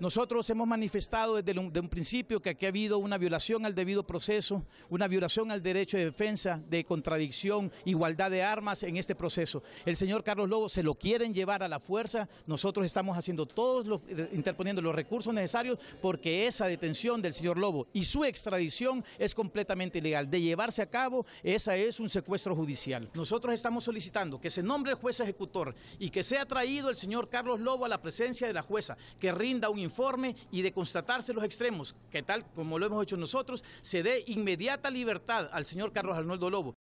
Nosotros hemos manifestado desde un, principio que aquí ha habido una violación al debido proceso, una violación al derecho de defensa, de contradicción, igualdad de armas en este proceso. El señor Carlos Lobo se lo quieren llevar a la fuerza, nosotros estamos haciendo todos los, eh, interponiendo los recursos necesarios porque esa detención del señor Lobo y su extradición es completamente ilegal. De llevarse a cabo, esa es un secuestro judicial. Nosotros estamos solicitando que se nombre el juez ejecutor y que sea traído el señor Carlos Lobo a la presencia de la jueza, que rinda un informe informe y de constatarse los extremos, que tal como lo hemos hecho nosotros, se dé inmediata libertad al señor Carlos Arnoldo Lobo.